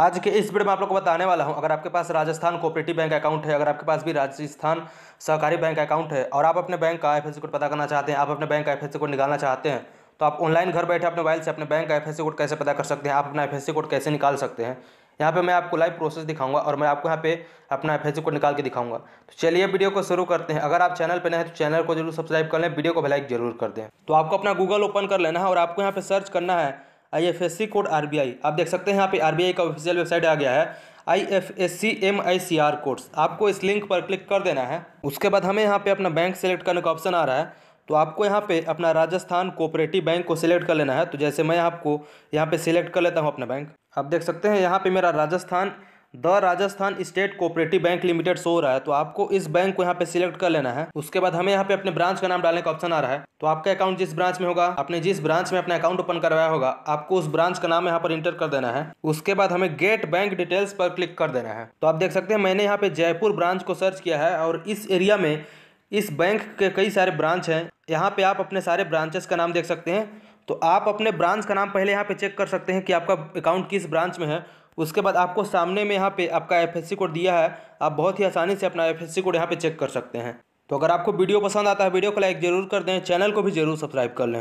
आज के इस वीडियो में आप लोग को बताने वाला हूं अगर आपके पास राजस्थान कोऑपरेटिव बैंक अकाउंट है अगर आपके पास भी राजस्थान सहकारी बैंक अकाउंट है और आप अपने बैंक का एफ कोड पता करना चाहते हैं आप अपने बैंक का एफ कोड निकालना चाहते हैं तो आप ऑनलाइन घर बैठे अपने मोबाइल से अपने बैंक का एफ कोड कैसे पता कर सकते हैं आप अपना एफ कोड कैसे निकाल सकते हैं यहाँ पर मैं आपको लाइव प्रोसेस दिखाऊंगा और मैं आपको यहाँ पे अपना एफ कोड निकाल के दिखाऊंगा तो चलिए वीडियो को शुरू करते हैं अगर आप चैनल पर नए हैं तो चैनल को जरूर सब्सक्राइब कर लें वीडियो को भलाइक जरूर कर दें तो आपको अपना गूगल ओपन कर लेना है और आपको यहाँ पे सर्च करना है आईएफएससी कोड आरबीआई आप देख सकते हैं यहाँ पे आरबीआई का ऑफिशियल वेबसाइट आ गया है I F S C M I C R codes आपको इस लिंक पर क्लिक कर देना है उसके बाद हमें यहाँ पे अपना बैंक सेलेक्ट करने का ऑप्शन आ रहा है तो आपको यहाँ पे अपना राजस्थान कोऑपरेटिव बैंक को सिलेक्ट कर लेना है तो जैसे मैं आपको यहाँ पे सिलेक्ट कर लेता हूँ अपना बैंक आप देख सकते हैं यहाँ पे मेरा Rajasthan the Rajasthan state cooperative bank limited show रहा है तो आपको इस बैंक को यहाँ पे सिलेक्ट कर लेना है उसके बाद हमें यहाँ पे अपने ब्रांच का नाम डालने का ऑप्शन आ रहा है तो आपका अकाउंट जिस ब्रांच में होगा आपने जिस ब्रांच में अपना अकाउंट ओपन करवाया होगा आपको उस ब्रांच का नाम यहाँ पर इंटर कर देना है उसके बाद हमें गेट बैंक डिटेल्स पर क्लिक कर देना है तो आप देख सकते हैं मैंने यहाँ पे जयपुर ब्रांच को सर्च किया है और इस एरिया में इस बैंक के कई सारे ब्रांच हैं यहाँ पे आप अपने सारे ब्रांचेस का नाम देख सकते हैं तो आप अपने ब्रांच का नाम पहले यहाँ पे चेक कर सकते हैं कि आपका अकाउंट किस ब्रांच में है उसके बाद आपको सामने में यहाँ पे आपका एफ कोड दिया है आप बहुत ही आसानी से अपना एफ कोड यहाँ पे चेक कर सकते हैं तो अगर आपको वीडियो पसंद आता है वीडियो को लाइक जरूर कर दें चैनल को भी जरूर सब्सक्राइब कर लें